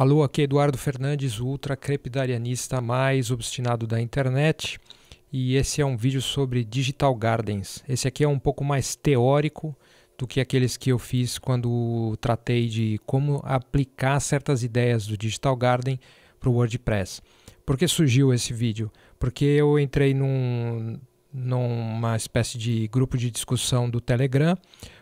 Alô, aqui é Eduardo Fernandes, o ultra crepidarianista mais obstinado da internet, e esse é um vídeo sobre Digital Gardens. Esse aqui é um pouco mais teórico do que aqueles que eu fiz quando tratei de como aplicar certas ideias do Digital Garden para o WordPress. Por que surgiu esse vídeo? Porque eu entrei num, numa espécie de grupo de discussão do Telegram,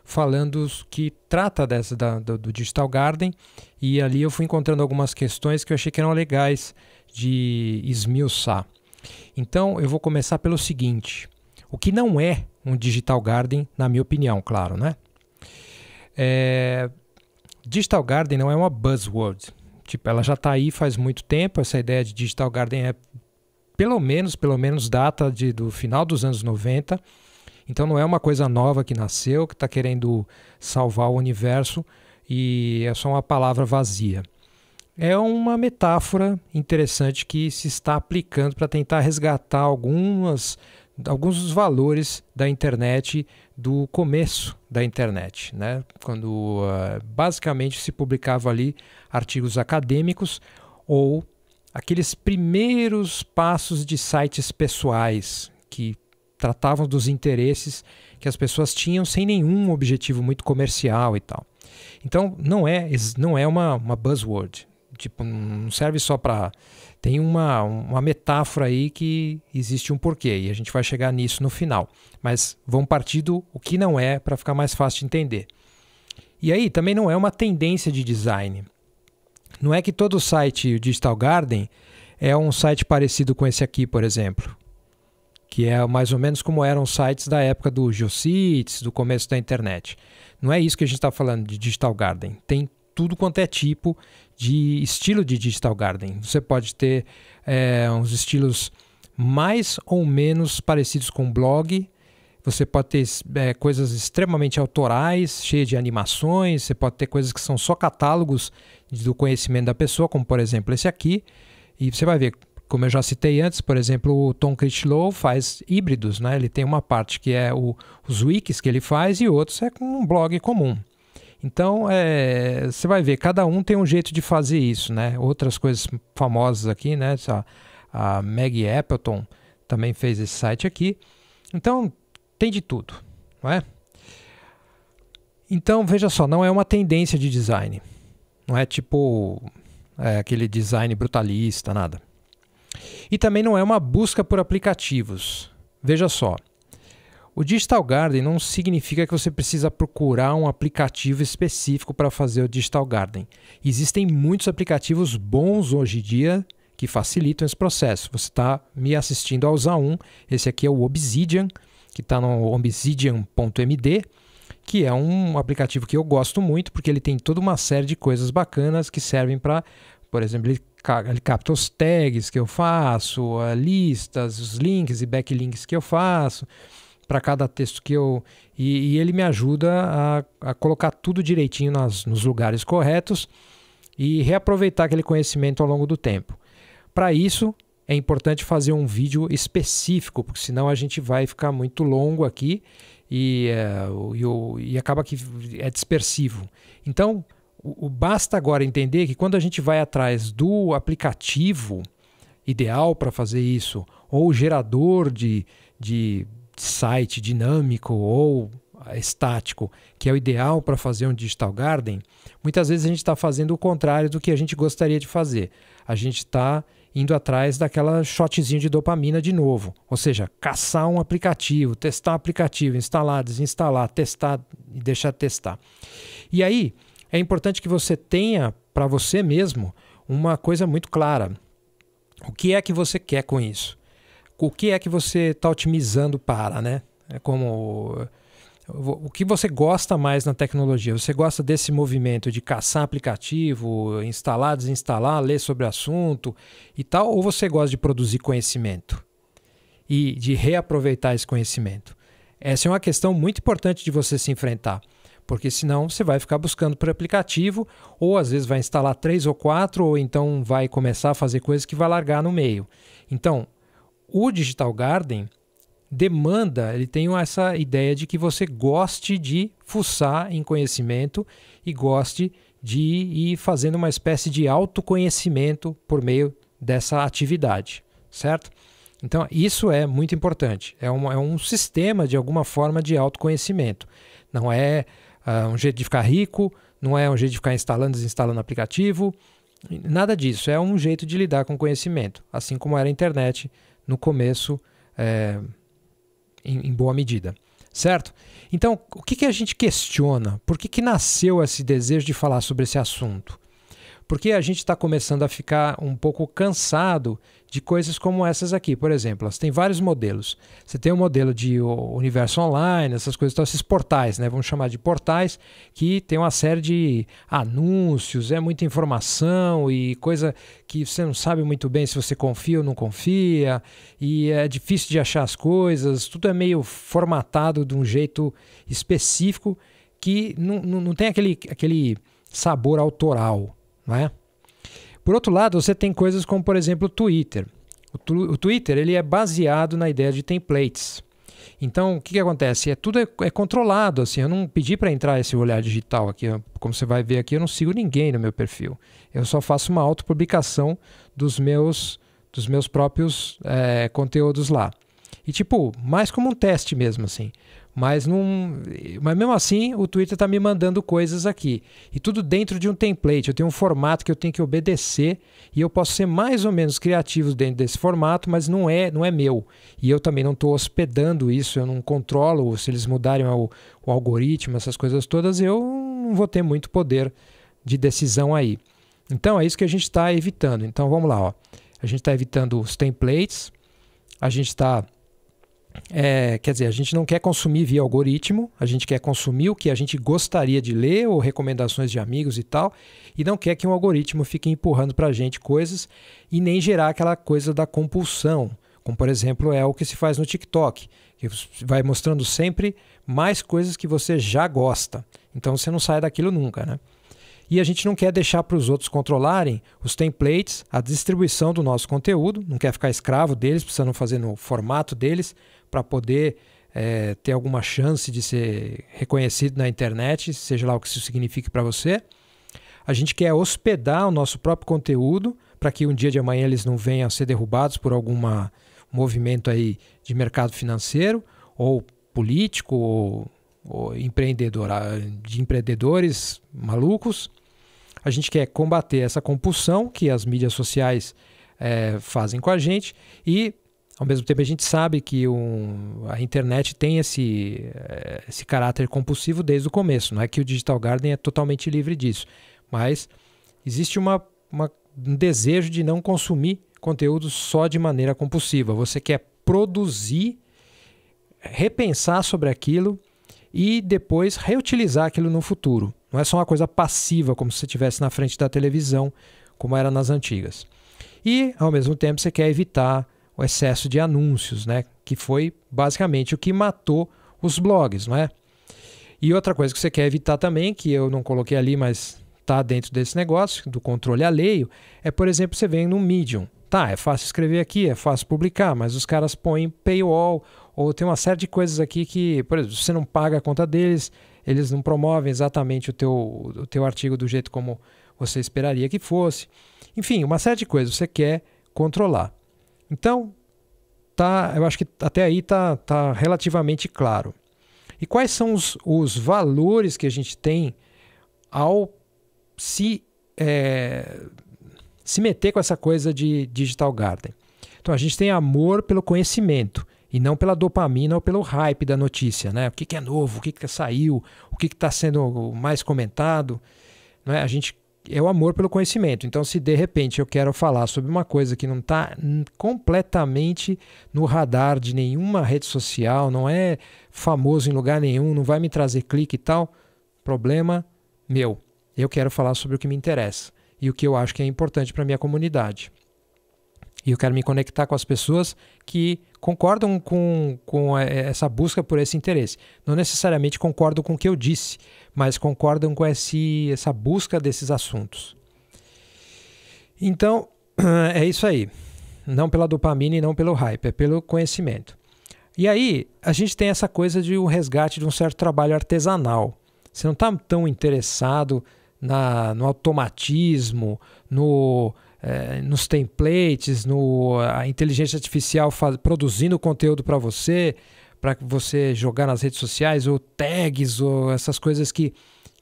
falando que trata dessa, da, do, do, Digital Garden, e ali eu fui encontrando algumas questões que eu achei que eram legais de esmiuçar. Então eu vou começar pelo seguinte: o que não é um Digital Garden, na minha opinião, claro, né? É, Digital Garden não é uma buzzword. Tipo, ela já está aí faz muito tempo, essa ideia de Digital Garden é pelo menos, pelo menos data de, do final dos anos 90. Então não é uma coisa nova que nasceu, que está querendo salvar o universo e é só uma palavra vazia. É uma metáfora interessante que se está aplicando para tentar resgatar algumas, alguns dos valores da internet do começo da internet, né? quando uh, basicamente se publicava ali artigos acadêmicos ou aqueles primeiros passos de sites pessoais que tratavam dos interesses que as pessoas tinham sem nenhum objetivo muito comercial e tal. Então não é não é uma, uma buzzword, tipo não serve só para tem uma, uma metáfora aí que existe um porquê e a gente vai chegar nisso no final. Mas vão partir do o que não é para ficar mais fácil de entender. E aí também não é uma tendência de design. Não é que todo site Digital Garden é um site parecido com esse aqui, por exemplo, que é mais ou menos como eram os sites da época do Geocities, do começo da internet. Não é isso que a gente está falando de Digital Garden. Tem tudo quanto é tipo de estilo de Digital Garden. Você pode ter é, uns estilos mais ou menos parecidos com blog, você pode ter é, coisas extremamente autorais, cheias de animações, você pode ter coisas que são só catálogos do conhecimento da pessoa, como por exemplo esse aqui. E você vai ver, como eu já citei antes, por exemplo, o Tom Critchlow faz híbridos, né? Ele tem uma parte que é o, os wikis que ele faz e outros é com um blog comum. Então, é, você vai ver, cada um tem um jeito de fazer isso, né? Outras coisas famosas aqui, né? A, a Maggie Appleton também fez esse site aqui. Então, tem de tudo, não é? Então veja só, não é uma tendência de design, não é tipo é, aquele design brutalista, nada. E também não é uma busca por aplicativos. Veja só, o Digital Garden não significa que você precisa procurar um aplicativo específico para fazer o Digital Garden. Existem muitos aplicativos bons hoje em dia que facilitam esse processo. Você está me assistindo a usar um. Esse aqui é o Obsidian, que está no obsidian.md, que é um aplicativo que eu gosto muito, porque ele tem toda uma série de coisas bacanas que servem para, por exemplo, ele, ele capta os tags que eu faço, listas, os links e backlinks que eu faço para cada texto que eu. E, e ele me ajuda a, a colocar tudo direitinho nas, nos lugares corretos e reaproveitar aquele conhecimento ao longo do tempo. Para isso, é importante fazer um vídeo específico, porque senão a gente vai ficar muito longo aqui e, é, e, e acaba que é dispersivo. Então, o, o basta agora entender que quando a gente vai atrás do aplicativo ideal para fazer isso, ou gerador de, de site dinâmico ou estático, que é o ideal para fazer um digital garden, muitas vezes a gente está fazendo o contrário do que a gente gostaria de fazer. A gente está indo atrás daquela shotzinho de dopamina de novo. Ou seja, caçar um aplicativo, testar aplicativo, instalar, desinstalar, testar e deixar testar. E aí é importante que você tenha para você mesmo uma coisa muito clara. O que é que você quer com isso? O que é que você está otimizando para, né? É como o que você gosta mais na tecnologia? Você gosta desse movimento de caçar aplicativo, instalar, desinstalar, ler sobre assunto e tal? Ou você gosta de produzir conhecimento e de reaproveitar esse conhecimento? Essa é uma questão muito importante de você se enfrentar, porque senão você vai ficar buscando por aplicativo ou às vezes vai instalar três ou quatro ou então vai começar a fazer coisas que vai largar no meio. Então, o Digital Garden demanda, ele tem essa ideia de que você goste de fuçar em conhecimento e goste de ir fazendo uma espécie de autoconhecimento por meio dessa atividade, certo? Então, isso é muito importante. É, um é um sistema, de alguma forma, de autoconhecimento. Não é uh, um jeito de ficar rico, não é um jeito de ficar instalando e desinstalando aplicativo, nada disso. É um jeito de lidar com conhecimento, assim como era a internet no começo. É, em, em boa medida certo? Então, o que, que a gente questiona? Por que, que nasceu esse desejo de falar sobre esse assunto? Porque a gente está começando a ficar um pouco cansado de coisas como essas aqui. Por exemplo, você tem vários modelos. Você tem o um modelo de universo online, essas coisas, então, esses portais, né? Vamos chamar de portais, que tem uma série de anúncios, é muita informação e coisa que você não sabe muito bem se você confia ou não confia, e é difícil de achar as coisas, tudo é meio formatado de um jeito específico que não, não, não tem aquele, aquele sabor autoral. Né? Por outro lado, você tem coisas como, por exemplo, o Twitter. O, o Twitter ele é baseado na ideia de templates. Então, o que, que acontece? É tudo é, é controlado. Assim, eu não pedi para entrar esse olhar digital aqui. Como você vai ver aqui, eu não sigo ninguém no meu perfil. Eu só faço uma autopublicação dos meus, dos meus próprios é, conteúdos lá. E tipo, mais como um teste mesmo, assim. Mas, num, mas mesmo assim, o Twitter está me mandando coisas aqui. E tudo dentro de um template. Eu tenho um formato que eu tenho que obedecer e eu posso ser mais ou menos criativo dentro desse formato, mas não é, não é meu. E eu também não estou hospedando isso, eu não controlo. Se eles mudarem o, o algoritmo, essas coisas todas, eu não vou ter muito poder de decisão aí. Então é isso que a gente está evitando. Então vamos lá. Ó. A gente está evitando os templates, a gente está é, quer dizer, a gente não quer consumir via algoritmo, a gente quer consumir o que a gente gostaria de ler ou recomendações de amigos e tal, e não quer que um algoritmo fique empurrando para a gente coisas e nem gerar aquela coisa da compulsão, como por exemplo é o que se faz no TikTok, que vai mostrando sempre mais coisas que você já gosta, então você não sai daquilo nunca, né? E a gente não quer deixar para os outros controlarem os templates, a distribuição do nosso conteúdo, não quer ficar escravo deles, precisando fazer no formato deles para poder é, ter alguma chance de ser reconhecido na internet, seja lá o que isso signifique para você. A gente quer hospedar o nosso próprio conteúdo para que um dia de amanhã eles não venham a ser derrubados por algum movimento aí de mercado financeiro ou político ou, ou empreendedor, de empreendedores malucos. A gente quer combater essa compulsão que as mídias sociais é, fazem com a gente e ao mesmo tempo, a gente sabe que um, a internet tem esse, eh, esse caráter compulsivo desde o começo. Não é que o Digital Garden é totalmente livre disso, mas existe uma, uma, um desejo de não consumir conteúdo só de maneira compulsiva. Você quer produzir, repensar sobre aquilo e depois reutilizar aquilo no futuro. Não é só uma coisa passiva, como se você estivesse na frente da televisão, como era nas antigas. E, ao mesmo tempo, você quer evitar o excesso de anúncios, né? Que foi basicamente o que matou os blogs, não é? E outra coisa que você quer evitar também, que eu não coloquei ali, mas está dentro desse negócio do controle alheio, é, por exemplo, você vem no Medium. Tá, é fácil escrever aqui, é fácil publicar, mas os caras põem paywall ou tem uma série de coisas aqui que, por exemplo, você não paga a conta deles, eles não promovem exatamente o teu, o teu artigo do jeito como você esperaria que fosse. Enfim, uma série de coisas você quer controlar. Então, tá, eu acho que até aí tá, tá relativamente claro. E quais são os, os valores que a gente tem ao se, é, se meter com essa coisa de Digital Garden? Então, a gente tem amor pelo conhecimento e não pela dopamina ou pelo hype da notícia, né? O que, que é novo, o que, que saiu, o que está sendo mais comentado. Né? A gente é o amor pelo conhecimento. Então, se de repente eu quero falar sobre uma coisa que não está completamente no radar de nenhuma rede social, não é famoso em lugar nenhum, não vai me trazer clique e tal, problema meu. Eu quero falar sobre o que me interessa e o que eu acho que é importante para minha comunidade. E eu quero me conectar com as pessoas que concordam com, com essa busca por esse interesse. Não necessariamente concordam com o que eu disse, mas concordam com esse, essa busca desses assuntos. Então, é isso aí. Não pela dopamina e não pelo hype, é pelo conhecimento. E aí, a gente tem essa coisa de um resgate de um certo trabalho artesanal. Você não está tão interessado na, no automatismo, no, é, nos templates, no, a inteligência artificial faz, produzindo conteúdo para você, para você jogar nas redes sociais, ou tags, ou essas coisas que,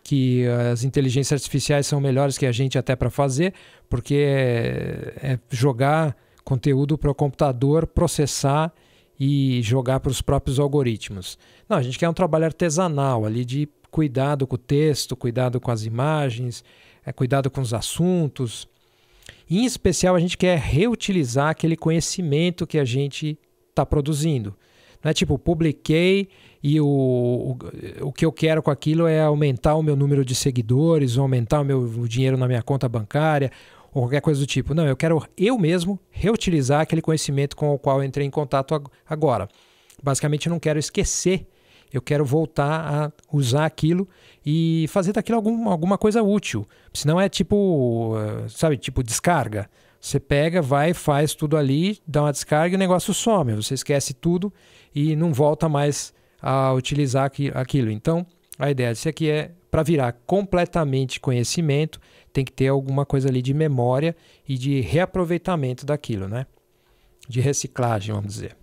que as inteligências artificiais são melhores que a gente até para fazer, porque é, é jogar conteúdo para o computador processar e jogar para os próprios algoritmos. Não, a gente quer um trabalho artesanal ali de cuidado com o texto, cuidado com as imagens, é, cuidado com os assuntos, em especial, a gente quer reutilizar aquele conhecimento que a gente está produzindo. Não é tipo, publiquei e o, o, o, que eu quero com aquilo é aumentar o meu número de seguidores, ou aumentar o meu o dinheiro na minha conta bancária, ou qualquer coisa do tipo. Não, eu quero eu mesmo reutilizar aquele conhecimento com o qual entrei em contato agora. Basicamente, eu não quero esquecer eu quero voltar a usar aquilo e fazer daquilo algum, alguma coisa útil. Se não é tipo, eh, sabe, tipo descarga. Você pega, vai, faz tudo ali, dá uma descarga e o negócio some. Você esquece tudo e não volta mais a utilizar aquilo. Então, a ideia disso aqui é para virar completamente conhecimento, tem que ter alguma coisa ali de memória e de reaproveitamento daquilo, né? De reciclagem, vamos dizer.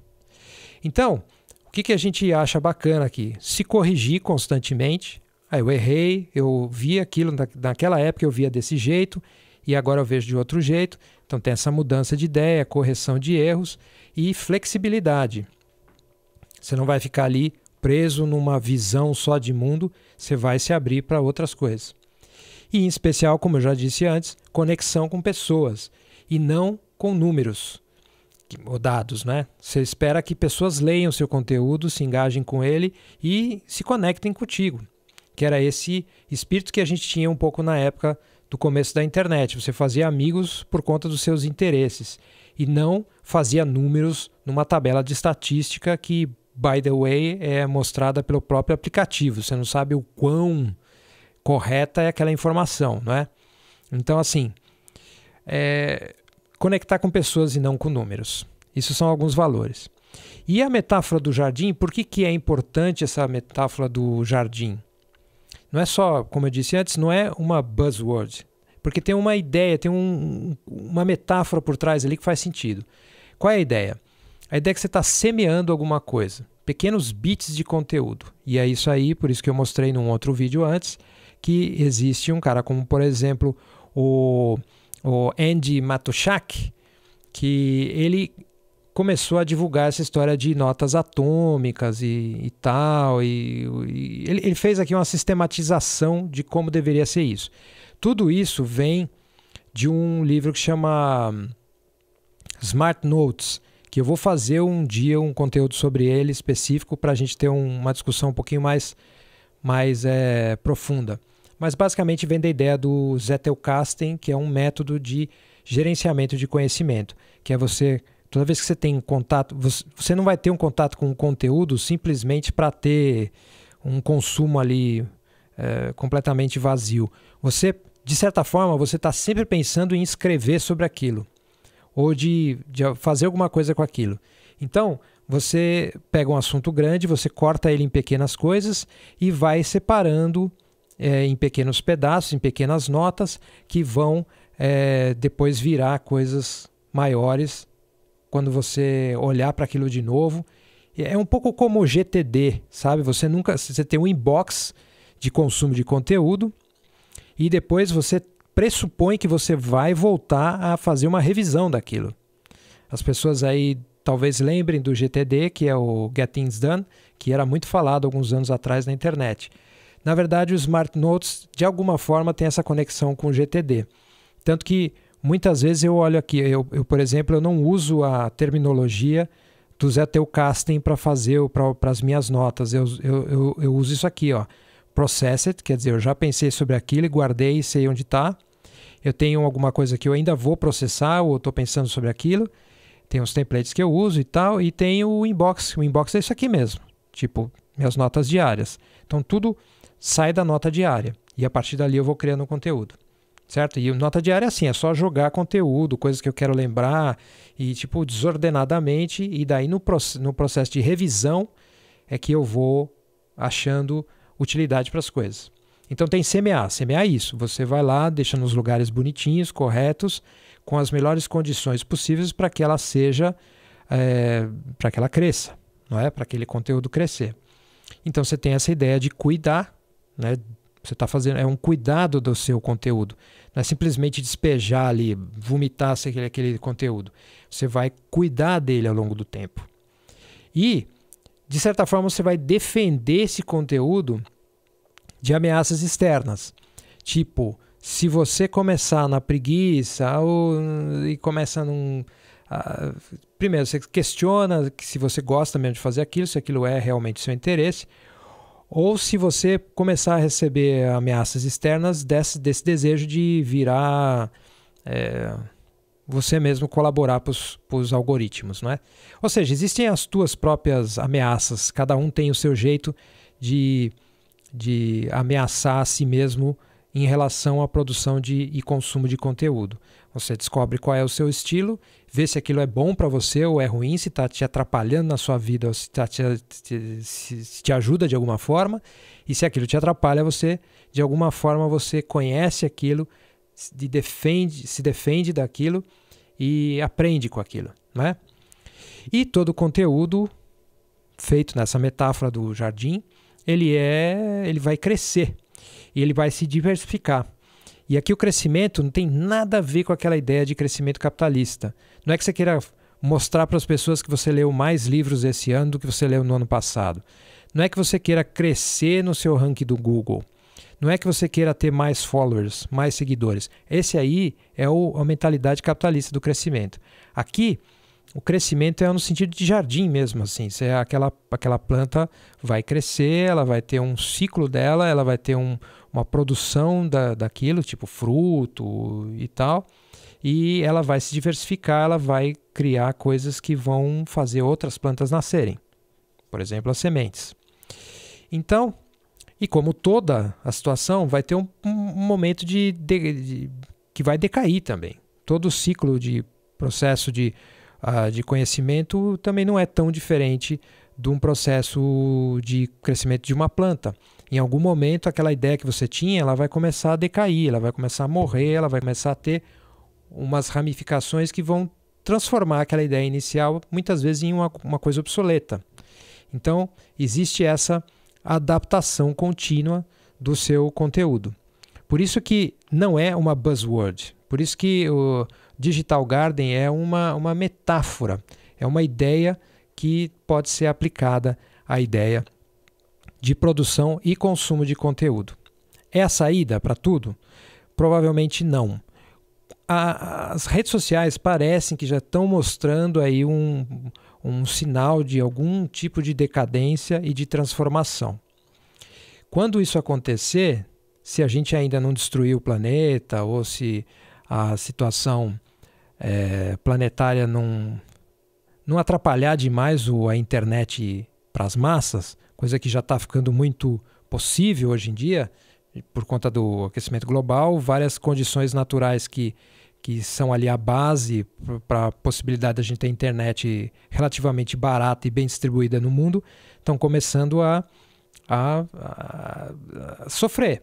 Então, o que, que a gente acha bacana aqui? Se corrigir constantemente. Aí ah, eu errei, eu vi aquilo, naquela época eu via desse jeito, e agora eu vejo de outro jeito. Então tem essa mudança de ideia, correção de erros e flexibilidade. Você não vai ficar ali preso numa visão só de mundo, você vai se abrir para outras coisas. E em especial, como eu já disse antes, conexão com pessoas e não com números ou dados, né? Você espera que pessoas leiam seu conteúdo, se engajem com ele e se conectem contigo. Que era esse espírito que a gente tinha um pouco na época do começo da internet. Você fazia amigos por conta dos seus interesses e não fazia números numa tabela de estatística que, by the way, é mostrada pelo próprio aplicativo. Você não sabe o quão correta é aquela informação, não é? Então, assim, é, conectar com pessoas e não com números. Isso são alguns valores. E a metáfora do jardim, por que, que é importante essa metáfora do jardim? Não é só, como eu disse antes, não é uma buzzword, porque tem uma ideia, tem um, uma metáfora por trás ali que faz sentido. Qual é a ideia? A ideia é que você está semeando alguma coisa, pequenos bits de conteúdo. E é isso aí, por isso que eu mostrei num outro vídeo antes, que existe um cara como, por exemplo, o o Andy Matuchak, que ele começou a divulgar essa história de notas atômicas e, e tal. E, e ele, ele, fez aqui uma sistematização de como deveria ser isso. Tudo isso vem de um livro que chama hum, Smart Notes, que eu vou fazer um dia um conteúdo sobre ele específico para a gente ter um, uma discussão um pouquinho mais, mais é, profunda mas basicamente vem da ideia do Zettelkasten, que é um método de gerenciamento de conhecimento, que é você toda vez que você tem contato, você não vai ter um contato com o conteúdo simplesmente para ter um consumo ali é, completamente vazio. Você, de certa forma, você está sempre pensando em escrever sobre aquilo ou de, de fazer alguma coisa com aquilo. Então, você pega um assunto grande, você corta ele em pequenas coisas e vai separando é, em pequenos pedaços, em pequenas notas, que vão é, depois virar coisas maiores quando você olhar para aquilo de novo. É um pouco como o GTD, sabe? Você nunca. Você tem um inbox de consumo de conteúdo e depois você pressupõe que você vai voltar a fazer uma revisão daquilo. As pessoas aí talvez lembrem do GTD, que é o Get Things Done, que era muito falado alguns anos atrás na internet. Na verdade, o Smart Notes de alguma forma tem essa conexão com o GTD. Tanto que muitas vezes eu olho aqui, eu, eu por exemplo, eu não uso a terminologia do Zé Teucasten para fazer para as minhas notas. Eu, eu, eu, eu, uso isso aqui, ó. Process it, quer dizer, eu já pensei sobre aquilo e guardei e sei onde está. Eu tenho alguma coisa que eu ainda vou processar ou estou pensando sobre aquilo. Tem os templates que eu uso e tal. E tem o inbox. O inbox é isso aqui mesmo. Tipo, minhas notas diárias. Então, tudo sai da nota diária. E a partir dali eu vou criando conteúdo. Certo? E nota diária é assim, é só jogar conteúdo, coisas que eu quero lembrar, e tipo, desordenadamente, e daí no, no processo de revisão é que eu vou achando utilidade para as coisas. Então tem CMA. CMA é isso. Você vai lá, deixa nos lugares bonitinhos, corretos, com as melhores condições possíveis para que ela seja, é, para que ela cresça, não é? Para aquele conteúdo crescer. Então você tem essa ideia de cuidar né? Você está fazendo é um cuidado do seu conteúdo. Não é simplesmente despejar ali, vomitar aquele, é aquele conteúdo. Você vai cuidar dele ao longo do tempo. E, de certa forma, você vai defender esse conteúdo de ameaças externas. Tipo, se você começar na preguiça ou, hum, e começa num. Uh, primeiro, você questiona se você gosta mesmo de fazer aquilo, se aquilo é realmente seu interesse ou se você começar a receber ameaças externas desse, desse desejo de virar é, você mesmo colaborar para os algoritmos, não é? Ou seja, existem as tuas próprias ameaças, cada um tem o seu jeito de, de ameaçar a si mesmo em relação à produção de, e consumo de conteúdo. Você descobre qual é o seu estilo, vê se aquilo é bom para você ou é ruim, se está te atrapalhando na sua vida, ou se, tá te, se te ajuda de alguma forma. E se aquilo te atrapalha, você, de alguma forma, você conhece aquilo, se defende, se defende daquilo e aprende com aquilo. Né? E todo o conteúdo feito nessa metáfora do jardim, ele é, ele vai crescer e ele vai se diversificar. E aqui o crescimento não tem nada a ver com aquela ideia de crescimento capitalista. Não é que você queira mostrar para as pessoas que você leu mais livros esse ano do que você leu no ano passado. Não é que você queira crescer no seu ranking do Google. Não é que você queira ter mais followers, mais seguidores. Esse aí é o, a mentalidade capitalista do crescimento. Aqui o crescimento é no sentido de jardim mesmo, assim. Você, é aquela, aquela planta vai crescer, ela vai ter um ciclo dela, ela vai ter um, uma produção da, daquilo, tipo fruto e tal. E ela vai se diversificar, ela vai criar coisas que vão fazer outras plantas nascerem. Por exemplo, as sementes. Então, e como toda a situação, vai ter um, um momento de, de, de que vai decair também. Todo o ciclo de processo de uh, de conhecimento também não é tão diferente de um processo de crescimento de uma planta. Em algum momento, aquela ideia que você tinha, ela vai começar a decair, ela vai começar a morrer, ela vai começar a ter umas ramificações que vão transformar aquela ideia inicial, muitas vezes, em uma, uma coisa obsoleta. Então, existe essa adaptação contínua do seu conteúdo. Por isso que não é uma buzzword. Por isso que o Digital Garden é uma, uma metáfora, é uma ideia que pode ser aplicada à ideia de produção e consumo de conteúdo. É a saída para tudo? Provavelmente não. A, as redes sociais parecem que já estão mostrando aí um, um sinal de algum tipo de decadência e de transformação. Quando isso acontecer, se a gente ainda não destruiu o planeta ou se a situação é, planetária não, não atrapalhar demais o, a internet para as massas, coisa que já está ficando muito possível hoje em dia, por conta do aquecimento global, várias condições naturais que, que são ali a base para a possibilidade da gente ter internet relativamente barata e bem distribuída no mundo, estão começando a, a, a, a sofrer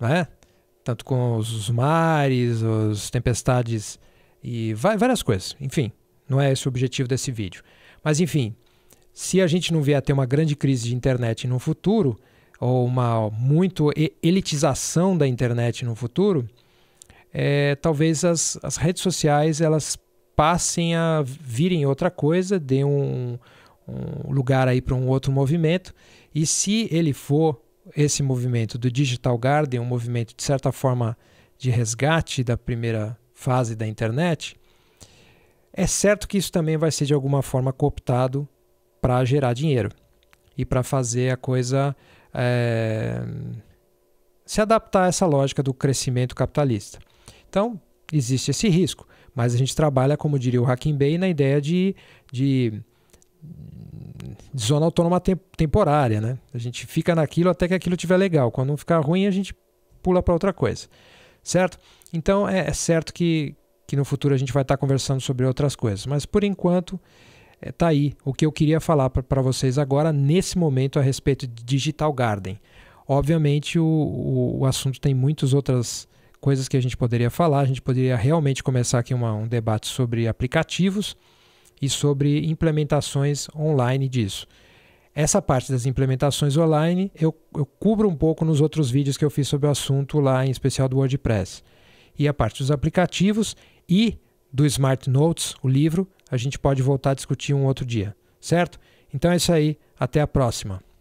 né? Tanto com os mares, as tempestades e várias coisas. Enfim, não é esse o objetivo desse vídeo. Mas enfim, se a gente não vier a ter uma grande crise de internet no futuro, ou uma muito elitização da internet no futuro, é, talvez as, as redes sociais elas passem a virem outra coisa, dê um, um lugar aí para um outro movimento. E se ele for esse movimento do Digital Garden, um movimento de certa forma de resgate da primeira fase da internet, é certo que isso também vai ser de alguma forma cooptado para gerar dinheiro e para fazer a coisa é, se adaptar a essa lógica do crescimento capitalista. Então, existe esse risco, mas a gente trabalha, como diria o Hacking Bay, na ideia de, de de zona autônoma te temporária, né? A gente fica naquilo até que aquilo tiver legal. Quando não ficar ruim, a gente pula para outra coisa, certo? Então é, é, certo que, que no futuro a gente vai estar tá conversando sobre outras coisas, mas por enquanto está é, aí o que eu queria falar para vocês agora nesse momento a respeito de Digital Garden. Obviamente o, o, o assunto tem muitas outras coisas que a gente poderia falar. A gente poderia realmente começar aqui uma, um debate sobre aplicativos e sobre implementações online disso. Essa parte das implementações online eu, eu, cubro um pouco nos outros vídeos que eu fiz sobre o assunto lá, em especial do WordPress. E a parte dos aplicativos e do Smart Notes, o livro, a gente pode voltar a discutir um outro dia, certo? Então é isso aí, até a próxima.